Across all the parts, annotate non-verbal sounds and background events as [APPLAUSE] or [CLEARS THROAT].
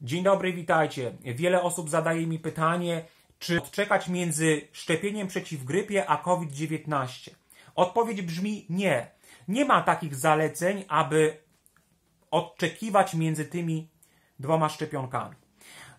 Dzień dobry, witajcie. Wiele osób zadaje mi pytanie, czy odczekać między szczepieniem przeciw grypie a COVID-19. Odpowiedź brzmi nie. Nie ma takich zaleceń, aby odczekiwać między tymi dwoma szczepionkami.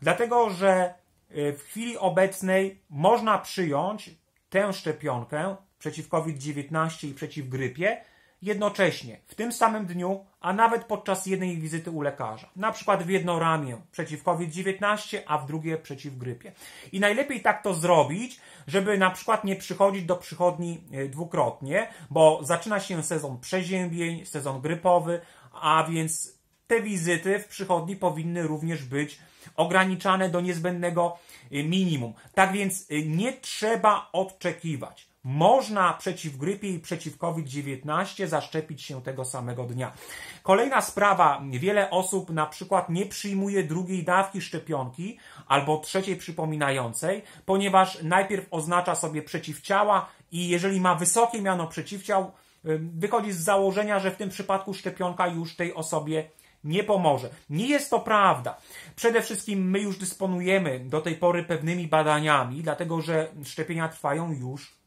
Dlatego, że y, w chwili obecnej można przyjąć tę szczepionkę przeciw COVID-19 i przeciw grypie jednocześnie w tym samym dniu, a nawet podczas jednej wizyty u lekarza. Na przykład w jedno ramię przeciw COVID-19, a w drugie przeciw grypie. I najlepiej tak to zrobić, żeby na przykład nie przychodzić do przychodni e, dwukrotnie, bo zaczyna się sezon przeziębień, sezon grypowy, a więc te wizyty w przychodni powinny również być ograniczane do niezbędnego e, minimum. Tak więc e, nie trzeba odczekiwać można przeciw grypie i przeciw COVID-19 zaszczepić się tego samego dnia. Kolejna sprawa, wiele osób na przykład nie przyjmuje drugiej dawki szczepionki albo trzeciej przypominającej, ponieważ najpierw oznacza sobie przeciwciała i jeżeli ma wysokie miano przeciwciał, wychodzi z założenia, że w tym przypadku szczepionka już tej osobie nie pomoże. Nie jest to prawda. Przede wszystkim my już dysponujemy do tej pory pewnymi badaniami, dlatego że szczepienia trwają już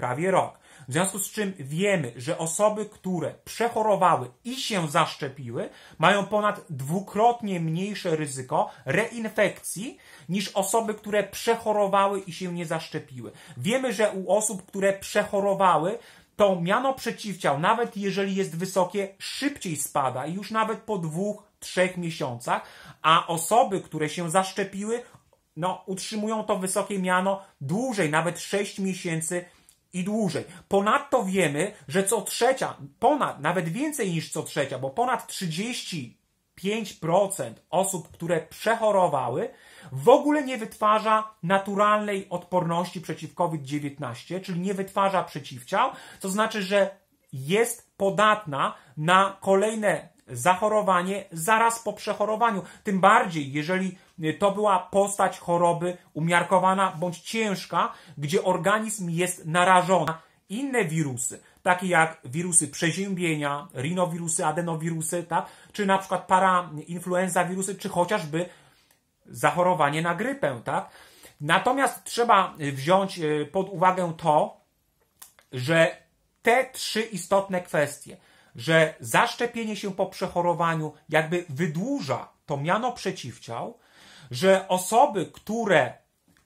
prawie rok. W związku z czym wiemy, że osoby, które przechorowały i się zaszczepiły, mają ponad dwukrotnie mniejsze ryzyko reinfekcji niż osoby, które przechorowały i się nie zaszczepiły. Wiemy, że u osób, które przechorowały, to miano przeciwciał, nawet jeżeli jest wysokie, szybciej spada i już nawet po dwóch, trzech miesiącach, a osoby, które się zaszczepiły, no, utrzymują to wysokie miano dłużej, nawet 6 miesięcy i dłużej. Ponadto wiemy, że co trzecia, ponad, nawet więcej niż co trzecia, bo ponad 35% osób, które przechorowały, w ogóle nie wytwarza naturalnej odporności przeciw COVID-19, czyli nie wytwarza przeciwciał, to znaczy, że jest podatna na kolejne zachorowanie zaraz po przechorowaniu. Tym bardziej, jeżeli to była postać choroby umiarkowana bądź ciężka, gdzie organizm jest narażony na inne wirusy, takie jak wirusy przeziębienia, rinowirusy, adenowirusy, tak? czy na przykład parainfluenza wirusy, czy chociażby zachorowanie na grypę. Tak? Natomiast trzeba y, wziąć y, pod uwagę to, że te trzy istotne kwestie, że zaszczepienie się po przechorowaniu jakby wydłuża to miano przeciwciał, że osoby, które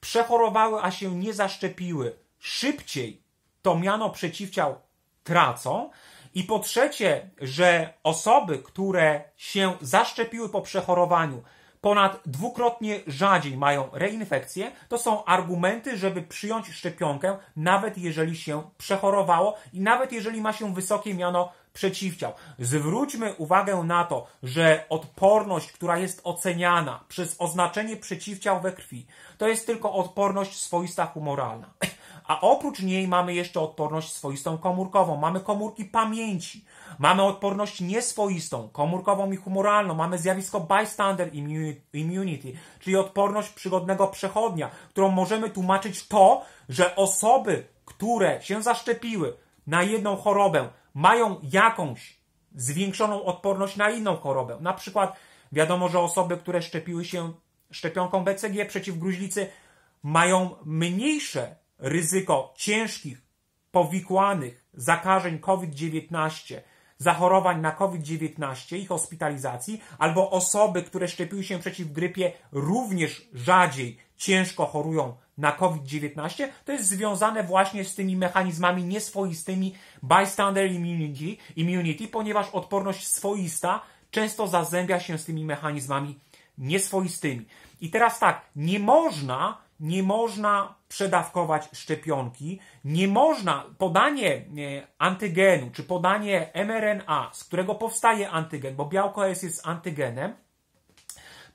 przechorowały, a się nie zaszczepiły, szybciej to miano przeciwciał tracą. I po trzecie, że osoby, które się zaszczepiły po przechorowaniu, ponad dwukrotnie rzadziej mają reinfekcję, to są argumenty, żeby przyjąć szczepionkę, nawet jeżeli się przechorowało i nawet jeżeli ma się wysokie miano przeciwciał. Zwróćmy uwagę na to, że odporność, która jest oceniana przez oznaczenie przeciwciał we krwi, to jest tylko odporność swoista humoralna. A oprócz niej mamy jeszcze odporność swoistą komórkową. Mamy komórki pamięci, mamy odporność nieswoistą, komórkową i humoralną, mamy zjawisko bystander immunity, czyli odporność przygodnego przechodnia, którą możemy tłumaczyć to, że osoby, które się zaszczepiły na jedną chorobę, mają jakąś zwiększoną odporność na inną chorobę. Na przykład wiadomo, że osoby, które szczepiły się szczepionką BCG przeciw gruźlicy, mają mniejsze ryzyko ciężkich, powikłanych zakażeń COVID-19, zachorowań na COVID-19 i hospitalizacji, albo osoby, które szczepiły się przeciw grypie, również rzadziej ciężko chorują na COVID-19, to jest związane właśnie z tymi mechanizmami nieswoistymi bystander immunity, immunity, ponieważ odporność swoista często zazębia się z tymi mechanizmami nieswoistymi. I teraz tak, nie można, nie można przedawkować szczepionki, nie można podanie e, antygenu czy podanie mRNA, z którego powstaje antygen, bo białko S jest antygenem,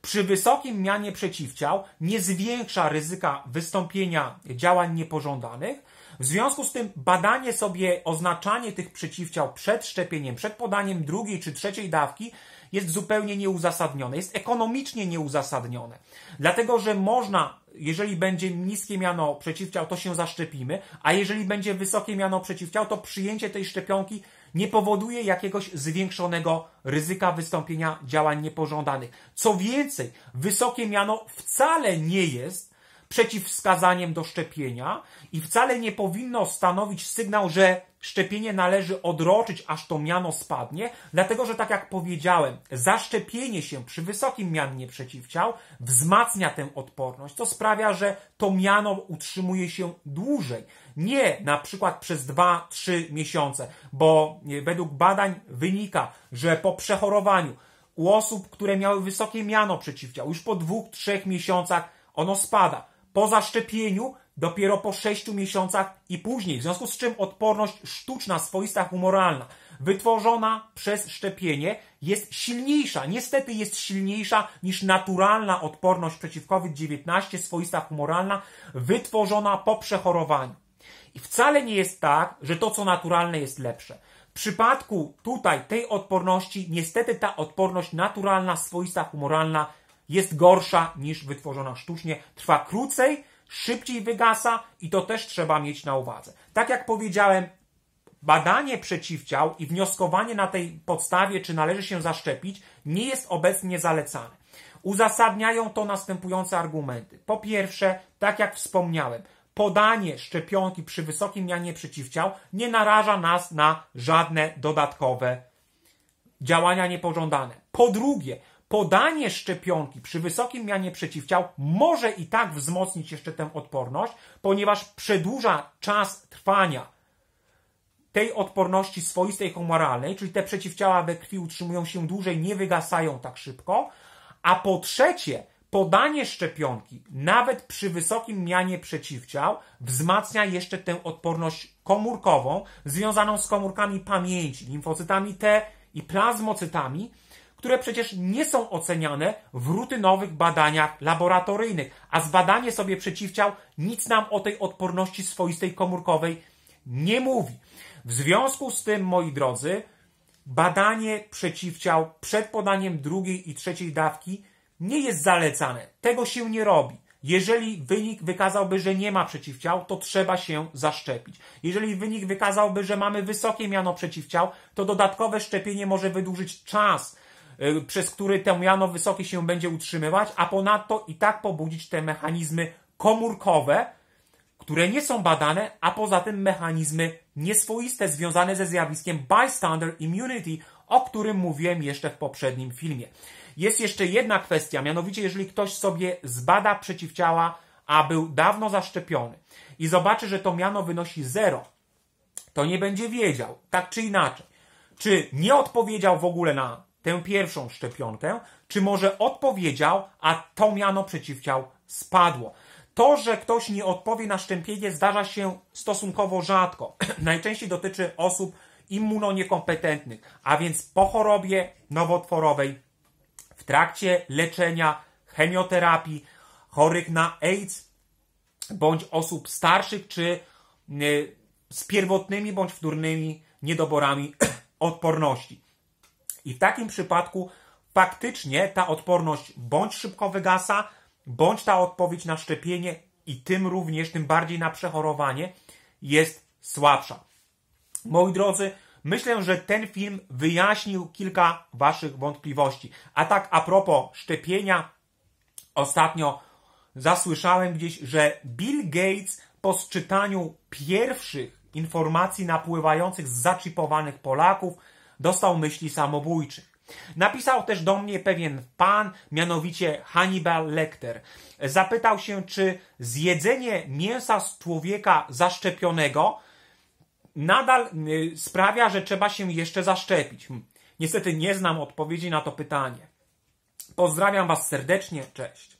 przy wysokim mianie przeciwciał nie zwiększa ryzyka wystąpienia działań niepożądanych. W związku z tym badanie sobie, oznaczanie tych przeciwciał przed szczepieniem, przed podaniem drugiej czy trzeciej dawki jest zupełnie nieuzasadnione, jest ekonomicznie nieuzasadnione. Dlatego, że można, jeżeli będzie niskie miano przeciwciał, to się zaszczepimy, a jeżeli będzie wysokie miano przeciwciał, to przyjęcie tej szczepionki nie powoduje jakiegoś zwiększonego ryzyka wystąpienia działań niepożądanych. Co więcej, wysokie miano wcale nie jest przeciwwskazaniem do szczepienia i wcale nie powinno stanowić sygnał, że szczepienie należy odroczyć, aż to miano spadnie, dlatego że, tak jak powiedziałem, zaszczepienie się przy wysokim mianie przeciwciał wzmacnia tę odporność, co sprawia, że to miano utrzymuje się dłużej. Nie na przykład przez 2-3 miesiące, bo e, według badań wynika, że po przechorowaniu u osób, które miały wysokie miano przeciwciał, już po 2-3 miesiącach ono spada po zaszczepieniu dopiero po 6 miesiącach i później, w związku z czym odporność sztuczna, swoista, humoralna, wytworzona przez szczepienie jest silniejsza, niestety jest silniejsza niż naturalna odporność przeciw COVID-19, swoista, humoralna, wytworzona po przechorowaniu. I wcale nie jest tak, że to, co naturalne, jest lepsze. W przypadku tutaj tej odporności, niestety ta odporność naturalna, swoista, humoralna jest gorsza niż wytworzona sztucznie, trwa krócej, szybciej wygasa i to też trzeba mieć na uwadze. Tak jak powiedziałem, badanie przeciwciał i wnioskowanie na tej podstawie, czy należy się zaszczepić, nie jest obecnie zalecane. Uzasadniają to następujące argumenty. Po pierwsze, tak jak wspomniałem, podanie szczepionki przy wysokim mianie przeciwciał nie naraża nas na żadne dodatkowe działania niepożądane. Po drugie, podanie szczepionki przy wysokim mianie przeciwciał może i tak wzmocnić jeszcze tę odporność, ponieważ przedłuża czas trwania tej odporności swoistej humoralnej, czyli te przeciwciała we krwi utrzymują się dłużej, nie wygasają tak szybko, a po trzecie, podanie szczepionki, nawet przy wysokim mianie przeciwciał, wzmacnia jeszcze tę odporność komórkową związaną z komórkami pamięci, limfocytami T i plazmocytami, które przecież nie są oceniane w rutynowych badaniach laboratoryjnych, a zbadanie sobie przeciwciał nic nam o tej odporności swoistej komórkowej nie mówi. W związku z tym, moi drodzy, badanie przeciwciał przed podaniem drugiej i trzeciej dawki nie jest zalecane. Tego się nie robi. Jeżeli wynik wykazałby, że nie ma przeciwciał, to trzeba się zaszczepić. Jeżeli wynik wykazałby, że mamy wysokie miano przeciwciał, to dodatkowe szczepienie może wydłużyć czas E, przez który ten miano wysokie się będzie utrzymywać, a ponadto i tak pobudzić te mechanizmy komórkowe, które nie są badane, a poza tym mechanizmy nieswoiste związane ze zjawiskiem bystander immunity, o którym mówiłem jeszcze w poprzednim filmie. Jest jeszcze jedna kwestia, mianowicie jeżeli ktoś sobie zbada przeciwciała, a był dawno zaszczepiony i zobaczy, że to miano wynosi zero, to nie będzie wiedział, tak czy inaczej, czy nie odpowiedział w ogóle na tę pierwszą szczepionkę, czy może odpowiedział, a to miano przeciwciał spadło. To, że ktoś nie odpowie na szczepienie, zdarza się stosunkowo rzadko. [CLEARS THROAT] Najczęściej dotyczy osób immunoniekompetentnych, a więc po chorobie nowotworowej, w trakcie leczenia, chemioterapii, chorych na AIDS, bądź osób starszych, czy y, z pierwotnymi bądź wtórnymi niedoborami [CLEARS THROAT] odporności. I w takim przypadku faktycznie ta odporność bądź szybko wygasa, bądź ta odpowiedź na szczepienie i tym również, tym bardziej na przechorowanie jest słabsza. Moi drodzy, myślę, że ten film wyjaśnił kilka Waszych wątpliwości. A tak a propos szczepienia, ostatnio zasłyszałem gdzieś, że Bill Gates po sczytaniu pierwszych informacji napływających z zaczipowanych Polaków, dostał myśli samobójczych. Napisał też do mnie pewien pan, mianowicie Hannibal Lecter. Zapytał się, czy zjedzenie mięsa z człowieka zaszczepionego nadal y, sprawia, że trzeba się jeszcze zaszczepić. Hm, niestety nie znam odpowiedzi na to pytanie. Pozdrawiam Was serdecznie, cześć.